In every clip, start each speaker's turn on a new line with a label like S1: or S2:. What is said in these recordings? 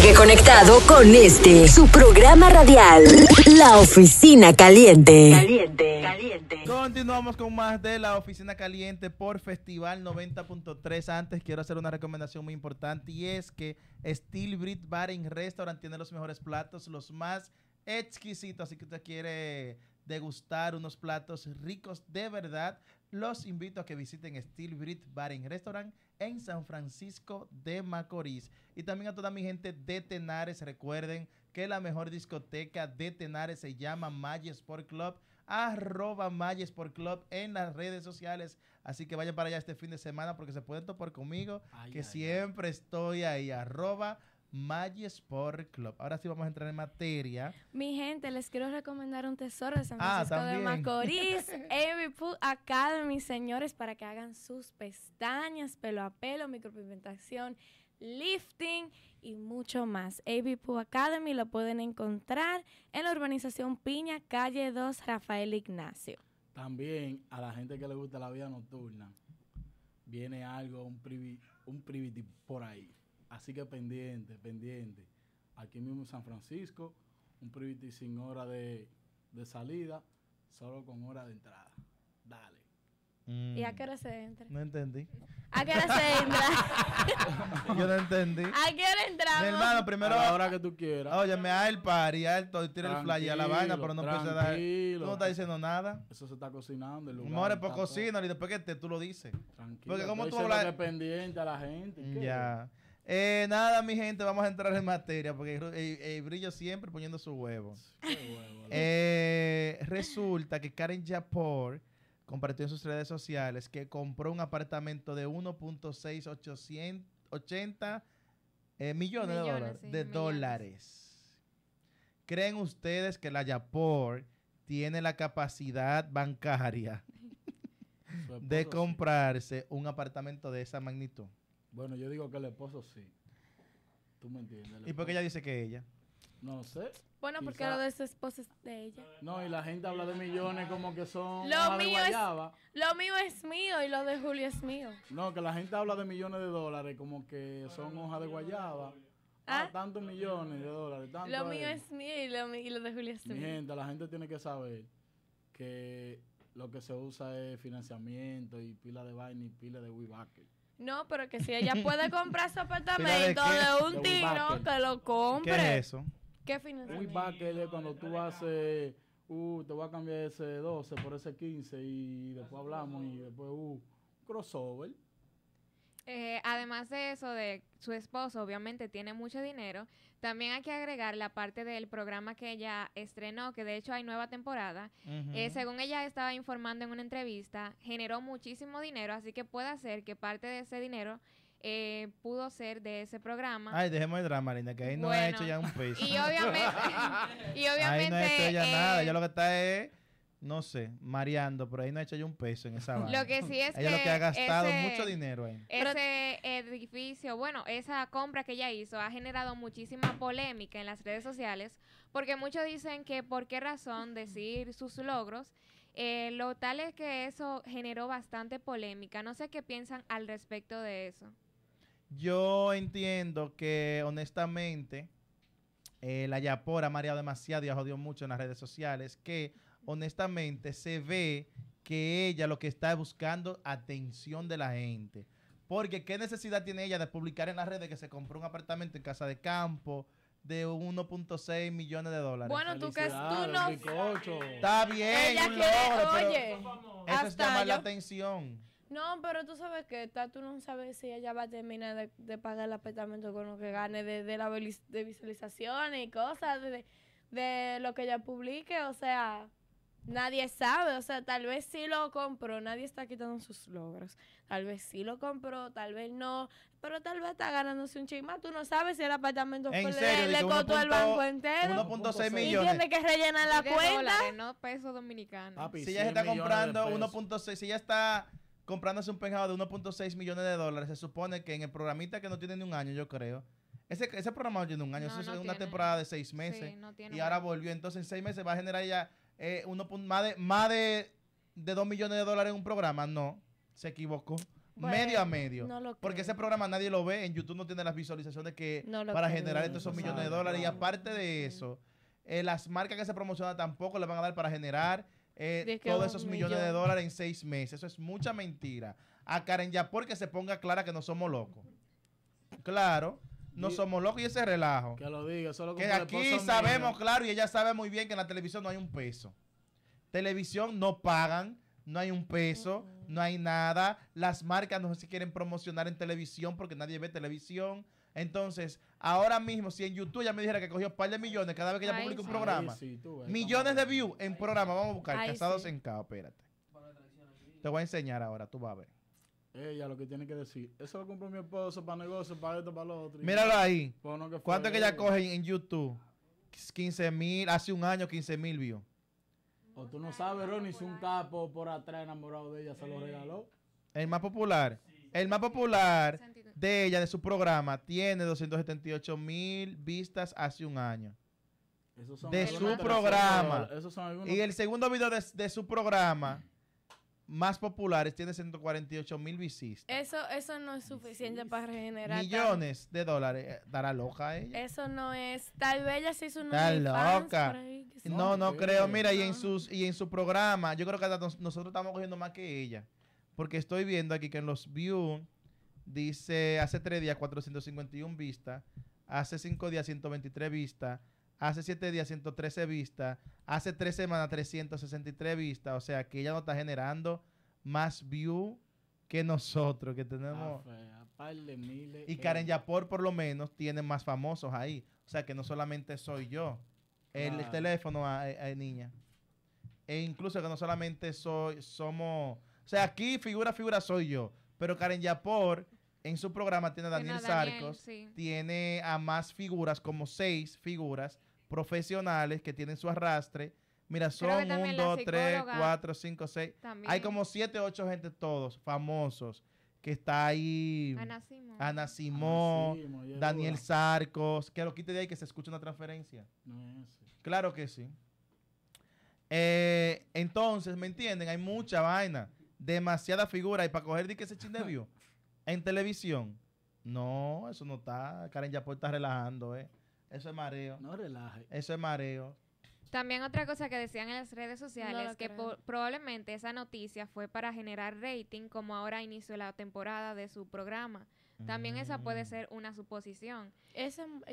S1: Sigue conectado con este, su programa radial, La Oficina Caliente.
S2: Caliente, Continuamos con más de La Oficina Caliente por Festival 90.3. Antes quiero hacer una recomendación muy importante y es que Steel Brit Bar Restaurant tiene los mejores platos, los más exquisitos. Así que usted quiere degustar unos platos ricos de verdad, los invito a que visiten Steel Brit Bar Restaurant en San Francisco de Macorís. Y también a toda mi gente de Tenares, recuerden que la mejor discoteca de Tenares se llama Maya Sport Club, arroba Club en las redes sociales. Así que vayan para allá este fin de semana porque se pueden topar conmigo, que siempre estoy ahí, arroba Maggi Sport Club. Ahora sí vamos a entrar en materia.
S1: Mi gente, les quiero recomendar un tesoro de San ah, Francisco de Macorís, Every Pool Academy, señores, para que hagan sus pestañas, pelo a pelo, micropigmentación, lifting y mucho más. AB Academy lo pueden encontrar en la urbanización Piña, calle 2, Rafael Ignacio.
S3: También a la gente que le gusta la vida nocturna, viene algo, un un privity por ahí. Así que pendiente, pendiente. Aquí mismo en San Francisco, un privity sin hora de, de salida, solo con hora de entrada. Dale. Mm. ¿Y a
S1: qué hora se entra? No entendí. ¿A qué hora se entra? Yo no entendí. ¿A qué hora entramos? Mi hermano, primero. A la
S2: hora que tú quieras. Oye, me da el party, a el todo, tira el fly a la vaina, pero no empieza a dar. Tú no estás diciendo nada. Eso se está cocinando. El lugar. More, por pues cocina y después que tú lo dices. Tranquilo. Porque como tú hablas.
S3: pendiente a la gente. Ya.
S2: Eh, nada, mi gente, vamos a entrar en materia porque el, brillo siempre poniendo su huevo. Eh, resulta que Karen Japor compartió en sus redes sociales que compró un apartamento de 1.680 eh, millones, de, dólares, dólares. ¿Creen ustedes que la Japor tiene la capacidad bancaria de comprarse un apartamento de esa magnitud?
S3: Bueno, yo digo que el esposo sí. Tú me entiendes. ¿Y por qué ella dice que ella? No sé.
S1: Bueno, porque lo de su esposa es de ella.
S3: No, y la gente habla de millones como que son. hojas de guayaba.
S1: es, lo mío es mío y lo de Julio es mío.
S3: No, que la gente habla de millones de dólares como que son hojas de guayaba. ¿Ah? ¿Ah? tantos millones de dólares. lo mío es
S1: mío y lo, de Julio es mío. gente,
S3: la gente tiene que saber que lo que se usa es financiamiento y pila de vaina y pila de Wibacker.
S1: No, pero que si ella puede comprar su apartamento de,
S3: un tiro,
S1: que lo compre. ¿Qué es eso? ¿Qué financiamiento?
S3: Backer es cuando tú haces, uh, te voy a cambiar ese 12 por ese 15 y después hablamos y después, uh, crossover.
S4: Eh, además de eso, de su esposo, obviamente tiene mucho dinero, también hay que agregar la parte del programa que ella estrenó, que de hecho hay nueva temporada. Eh, según ella estaba informando en una entrevista, generó muchísimo dinero, así que puede ser que parte de ese dinero eh, pudo ser de ese programa. Ay,
S2: dejemos el drama, Linda, que ahí no ha hecho ya un peso. Y
S4: obviamente, y obviamente ahí no ha hecho ya nada, ya
S2: lo que está es no sé, mareando, pero ahí no ha hecho yo un peso en esa vaina. Lo que sí es
S4: ella que lo que ha gastado mucho dinero ahí. Ese edificio, bueno, esa compra que ella hizo ha generado muchísima polémica en las redes sociales, porque muchos dicen que por qué razón decir sus logros. Eh, lo tal es que eso generó bastante polémica. No sé qué piensan al respecto de eso.
S2: Yo entiendo que, honestamente, eh, la Yapora ha mareado demasiado y ha jodido mucho en las redes sociales, que honestamente, se ve que ella lo que está buscando atención de la gente. Porque qué necesidad tiene ella de publicar en las redes que se compró un apartamento en casa de campo de 1.6 millones de dólares. Bueno, tú que tú no... Está bien, oye,
S1: eso es llamar la
S2: atención.
S1: No, pero tú sabes que tú no sabes si ella va a terminar de, pagar el apartamento con lo que gane de, la de visualizaciones y cosas, de, de lo que ella publique, o sea nadie sabe, o sea, tal vez sí lo compró, nadie está quitando sus logros. Tal vez sí lo compró, tal vez no, pero tal vez está ganándose un chisma. Tú no
S4: sabes si el apartamento fue le, le costó
S2: el banco entero. 1.6 millones. Y tiene
S1: que rellenar la
S4: cuenta. Dólares, no pesos dominicanos. si ella está comprando
S2: 1.6, si ella está comprándose un pegado de 1.6 millones de dólares, se supone que en el programita que no tiene ni un año, yo creo. Ese, ese programa no tiene un año, eso es una temporada de seis meses. y ahora volvió. Entonces, en seis meses va a generar ya eh, uno, más de más de, de 2 millones de dólares en un programa. No, se equivocó. medio a medio. porque ese programa nadie lo ve. En YouTube no tiene las visualizaciones que para generar estos millones de dólares. Y aparte de eso, eh, las marcas que se promocionan tampoco le van a dar para generar eh, todos esos millones de dólares en seis meses. Eso es mucha mentira. A Karen ya porque se ponga clara que no somos locos. Claro no somos locos y ese relajo. Que lo diga, solo Que aquí sabemos claro y ella sabe muy bien que en la televisión no hay un peso. Televisión no pagan, no hay un peso, no hay nada. Las marcas no sé se quieren promocionar en televisión porque nadie ve televisión. Entonces, ahora mismo, si en YouTube ya me dijera que cogió un par de millones cada vez que ella publica un programa, millones de views en programa, vamos a buscar, casados en caos, espérate. Te voy a enseñar ahora, tú vas a ver.
S3: Ella lo que tiene que decir, eso lo compró mi esposo para negocios, para esto, para lo otro. Míralo ahí. Pues ¿Cuánto es que ella coge
S2: en YouTube? 15 mil, hace un año 15 mil vio.
S3: O tú no sabes, Ronnie, si un capo por atrás enamorado de ella se lo regaló.
S2: El más popular. El más popular de ella, de su programa, tiene 278 mil vistas hace un año.
S3: de su programa. Y el
S2: segundo video de, de su programa más populares tiene 148 mil visitas.
S1: Eso, eso no es suficiente para regenerar.
S2: Millones de dólares. Eh, Dará loca a ella.
S1: Eso no es. Tal vez ella se hizo una... loca.
S2: no, no creo. Mira, y en sus y en su programa, yo creo que nosotros estamos cogiendo más que ella. Porque estoy viendo aquí que en los views dice hace tres días 451 vistas, hace cinco días 123 vistas, hace 7 días 113 vistas, hace 3 semanas 363 vistas, o sea que ella no está generando más view que nosotros, que tenemos... y eh. Karen Yapor por lo menos tiene más famosos ahí, o sea que no solamente soy yo, el, teléfono a, niña, e incluso que no solamente soy, somos... O sea, aquí figura, figura soy yo, pero Karen Yapor en su programa tiene a Daniel, Sarcos, tiene a más figuras, como seis figuras profesionales que tienen su arrastre. Mira, son un, dos, tres, cuatro, cinco, seis. Hay como siete, ocho gente todos, famosos, que está ahí. Ana Simón. Daniel Sarcos. Que lo quite de ahí que se escuche una transferencia. claro que sí. Eh, entonces, ¿me entienden? Hay mucha vaina. Demasiada figura. Y para coger de que se chin en televisión. No, eso no está. Karen Yapor está relajando, ¿eh? Eso es mareo. No relaje. Eso es mareo.
S4: También otra cosa que decían en las redes sociales, es que probablemente esa noticia fue para generar rating como ahora inició la temporada de su programa. También esa puede mm. ser una suposición.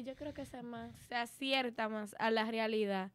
S4: yo creo que esa más se acierta más a la realidad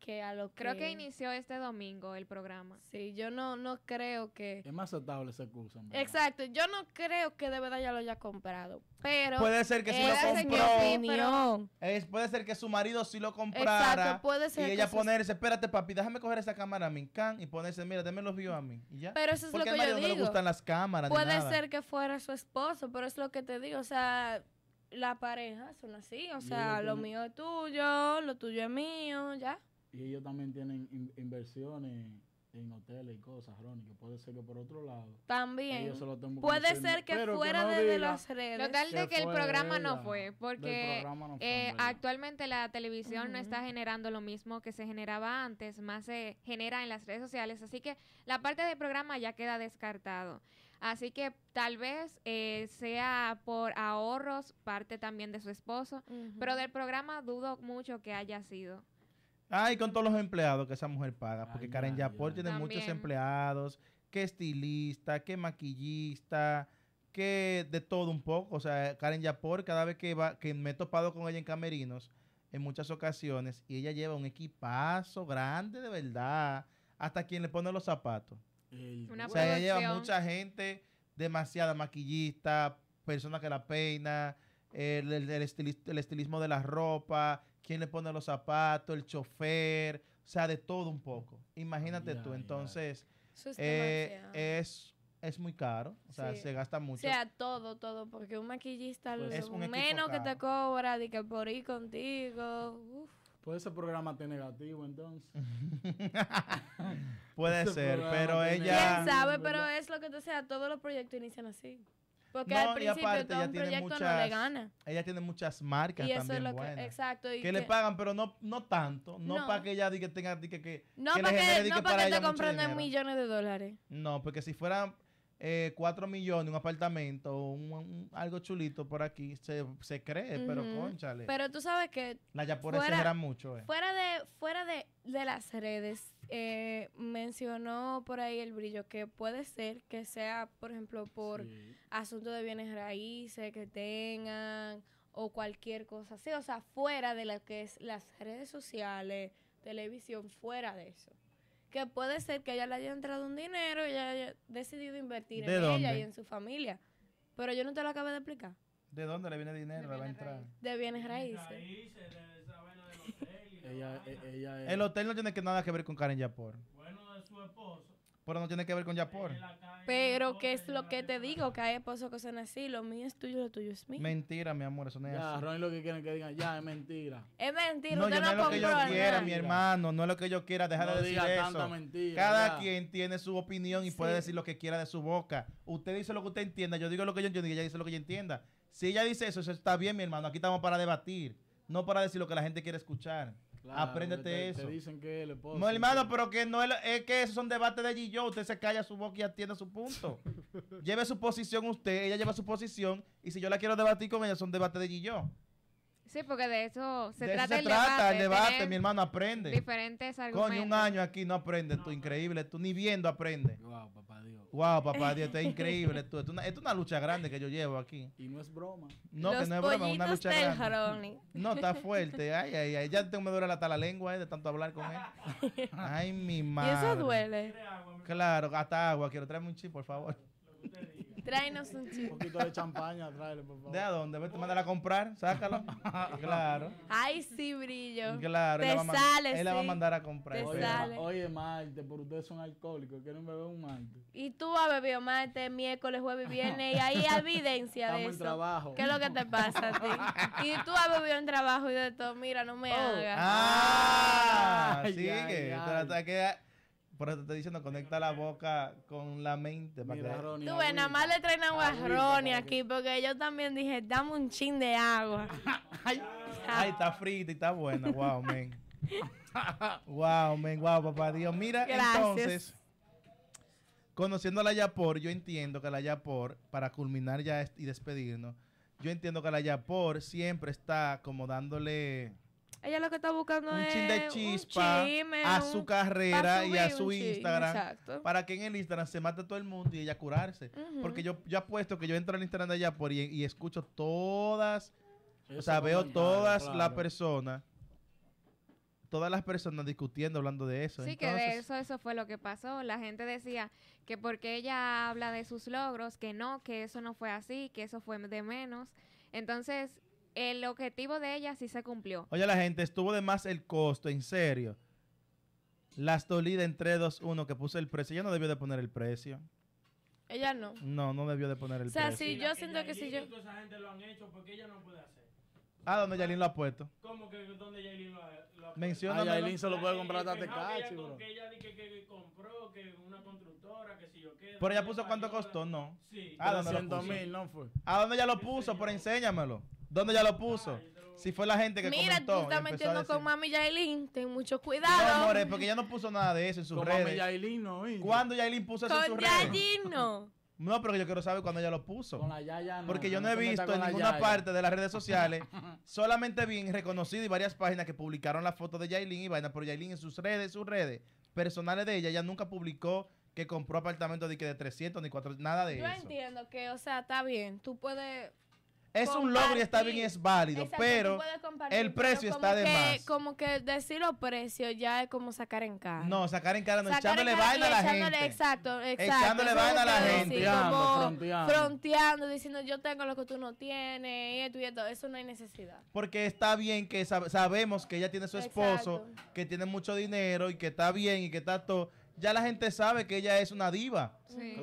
S4: que a lo
S1: Creo que inició este domingo el programa. Sí, yo no, no creo que...
S3: Es más aceptable ese curso
S1: Exacto, yo no creo que de verdad ya lo haya comprado, pero... Puede ser que sí lo compró.
S2: puede ser que su marido sí lo comprara. Exacto, puede ser Y ella ponerse, espérate papi, déjame coger esa cámara a mi can y ponerse, mira, déme los vio a mí. Y ya. Pero eso es lo que yo digo. no le gustan las cámaras
S3: Puede ser
S1: que fuera su esposo, pero es lo que te digo, o sea la pareja son así, o sea, lo mío es tuyo, lo tuyo es mío, ya.
S3: Y ellos también tienen inversiones en hoteles y cosas, Ronnie, puede ser que por otro lado.
S1: También.
S4: puede ser que fuera de, las redes. Lo de que, el programa no fue, porque eh, actualmente la televisión no está generando lo mismo que se generaba antes, más se genera en las redes sociales, así que la parte del programa ya queda descartado. Así que tal vez eh, sea por ahorros, parte también de su esposo, pero del programa dudo mucho que haya sido.
S2: Ay, ah, con todos los empleados que esa mujer paga, porque Karen Yapor tiene muchos empleados, que estilista, que maquillista, que de todo un poco. O sea, Karen Yapor, cada vez que va, que me he topado con ella en camerinos, en muchas ocasiones, y ella lleva un equipazo grande de verdad, hasta quien le pone los zapatos. o sea, ella lleva mucha gente, demasiada maquillista, persona que la peina, el, el, estilismo de la ropa, quién le pone los zapatos, el chofer, o sea, de todo un poco. Imagínate tú, entonces eh, es, es, muy caro, o
S1: sea, se gasta mucho. O sea, todo, todo, porque un maquillista pues, es menos que te cobra de que por ir contigo. Uf.
S3: Pues Puede ser programa negativo, entonces.
S2: Puede ser, pero ella.
S3: Quién sabe, pero
S1: es lo que te sea. Todos los proyectos inician así. Porque al principio aparte, todo un proyecto muchas, no le gana.
S2: Ella tiene muchas marcas y eso también es buenas, exacto,
S1: y que, le pagan,
S2: pero no, no tanto. No, para que ella diga, que tenga diga, que... No, que para, que, no para que te compren
S1: millones de dólares.
S2: No, porque si fueran eh, 4 millones, un apartamento, un, algo chulito por aquí, se, cree, pero conchale. Pero tú
S1: sabes que... La ya por fuera, mucho. Eh. Fuera, de, fuera de, de las redes, eh, mencionó por ahí el brillo que puede ser que sea, por ejemplo, por asunto de bienes raíces que tengan o cualquier cosa así, o sea, fuera de lo que es las redes sociales, televisión, fuera de eso que puede ser que ella le haya entrado un dinero y haya decidido invertir en ella y en su familia. Pero yo no te lo acabé de explicar.
S2: ¿De dónde le viene dinero
S1: De bienes raíces. E-
S2: el hotel no tiene que nada que ver con Karen Yapor.
S1: Bueno, de su esposo.
S2: Pero no tiene que ver con Japón
S1: Pero, ¿qué es lo que te digo? Que hay esposos que son así. Lo mío es tuyo, lo tuyo es mío.
S2: Mentira, mi amor, eso no es así. lo que quieren que digan, ya, es mentira.
S1: Es mentira, usted no, no es lo que yo quiera, mi
S2: hermano. No es lo que yo quiera, deja de decir eso. Cada quien tiene su opinión y puede decir lo que quiera de su boca. Usted dice lo que usted entienda, yo digo lo que yo entiendo y ella dice lo que ella entienda. Si ella dice eso, eso está bien, mi hermano. Aquí estamos para debatir, no para decir lo que la gente quiere escuchar aprendete eso.
S3: No, hermano, pero
S2: que no es, que esos son debates de G-Yo. Usted se calla su boca y atiende su punto. Lleve su posición usted, ella lleva su posición. Y si yo la quiero debatir con ella, son debates de G-Yo.
S4: Sí, porque de eso se de trata se el trata, debate. el debate, mi
S2: hermano, aprende.
S4: Diferentes argumentos. Coño, un
S2: año aquí no aprende, tú increíble, tú ni viendo aprende. Wow, papá Dios. Wow, papá Dios, esto es increíble. tú. una, esto es una lucha grande que yo llevo aquí. Y no es broma. No, que no es broma, es una lucha grande. No, está fuerte. Ay, ay, ay. Ya tengo, me duele hasta la lengua eh, de tanto hablar con él. Ay, mi madre. Y eso
S1: duele.
S2: Claro, hasta agua. Quiero traerme un chip, por favor. Lo
S1: que usted Tráenos un chico. Un
S2: poquito de champaña, tráele, por favor. ¿De a dónde? Vete, mándala a comprar, sácalo. claro.
S1: Ay, sí, brillo. Claro. Te sale, sí. Él la va a mandar a comprar. oye,
S3: sale. oye, Marte, por ustedes son alcohólicos, quieren beber un Marte.
S1: Y tú has bebido Marte, miércoles, jueves y viernes, y ahí hay evidencia de eso. trabajo. ¿Qué es lo que te pasa a ti? y tú has bebido en trabajo y de todo, mira, no me oh. hagas.
S2: Ah, sí sigue. Trata que por eso te estoy diciendo, conecta la boca con la mente. Para que... Tú ves,
S1: nada más le traen agua Ronnie aquí, porque yo también dije, dame un chin de agua.
S2: ay, está frita y está bueno Wow, men. wow, men, wow, papá Dios. Mira, entonces, conociendo a la Yapor, yo entiendo que la Yapor, para culminar ya y despedirnos, yo entiendo que la Yapor siempre está como dándole
S4: ella lo que está buscando un es. de chispa a su carrera y a su Instagram.
S2: Para que en el Instagram se mate todo el mundo y ella curarse. Porque yo, yo apuesto que yo entro al Instagram de ella por y, escucho todas. o sea, veo todas las personas todas las personas discutiendo, hablando de eso. Sí, que de eso,
S4: eso fue lo que pasó. La gente decía que porque ella habla de sus logros, que no, que eso no fue así, que eso fue de menos. Entonces, el objetivo de ella sí se cumplió.
S2: Oye, la gente, estuvo de más el costo, en serio. Las dolidas en 3-2-1 que puse el precio. Ella no debió de poner el precio. Ella no. No, no debió de poner el precio. O sea, si
S3: yo siento que si yo... lo han hecho porque ella no puede hacer.
S2: Ah, dónde Yailin lo ha puesto.
S3: ¿Cómo que donde Yailin lo ha, puesto? Menciona.
S2: Ah, Yailin se
S1: lo puede comprar hasta Tecachi,
S2: bro.
S3: Que ella dije que, que compró, que una constructora, que si yo qué. Pero ella puso cuánto costó, ¿no? Sí. Ah, ¿dónde lo puso? mil, ¿no fue?
S2: ¿A dónde ella lo puso? Por enséñamelo. ¿Dónde ella lo puso? Si fue la gente que Mira, comentó. Mira, tú estás metiendo con
S1: Mami Yailin. Ten mucho cuidado. No, amores, porque ella
S2: no puso nada de eso en sus con redes. Con Mami Yailin no, ¿Cuándo Yailin puso eso en sus redes? Con
S1: Yailin no.
S2: No, pero yo quiero saber cuándo ella lo puso.
S1: Porque yo no, he visto en ninguna parte
S2: de las redes sociales. solamente bien reconocido y varias páginas que publicaron la foto de Yailin y vaina. por Yailin en sus redes, sus redes personales de ella, ella nunca publicó que compró apartamento de que de 300 ni 400, nada de eso. Yo
S1: entiendo que, o sea, está bien. Tú puedes es un logro y está bien
S2: es válido, pero
S1: el precio está de más. Como que decir los precios ya es como sacar en cara.
S2: No, sacar en cara no, echándole vaina a la gente. Exacto,
S1: exacto. Echándole vaina a la
S2: gente. Fronteando,
S1: fronteando. diciendo yo tengo lo que tú no tienes y esto Eso no hay necesidad.
S2: Porque está bien que sabemos que ella tiene su esposo, que tiene mucho dinero y que está bien y que está todo ya la gente sabe que ella es una diva.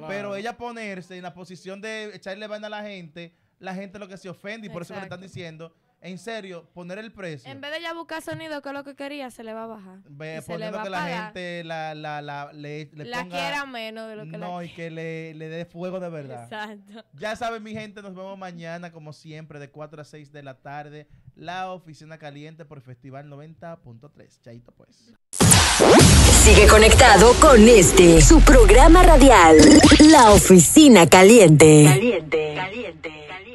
S2: Pero ella ponerse en la posición de echarle vaina a la gente la gente lo que se ofende y por eso me están diciendo en serio, poner el precio. En
S1: vez de ya buscar sonido, que es lo que quería, se le va a bajar.
S2: Ve, poniendo que la gente la, le, quiera
S1: menos de lo que No,
S2: y que le, le dé fuego de verdad.
S1: Exacto.
S2: Ya saben, mi gente, nos vemos mañana, como siempre, de 4 a 6 de la tarde. La oficina caliente por Festival 90.3. Chaito, pues.
S4: Sigue conectado con este, su programa radial, La Oficina Caliente.
S2: Caliente, caliente, caliente.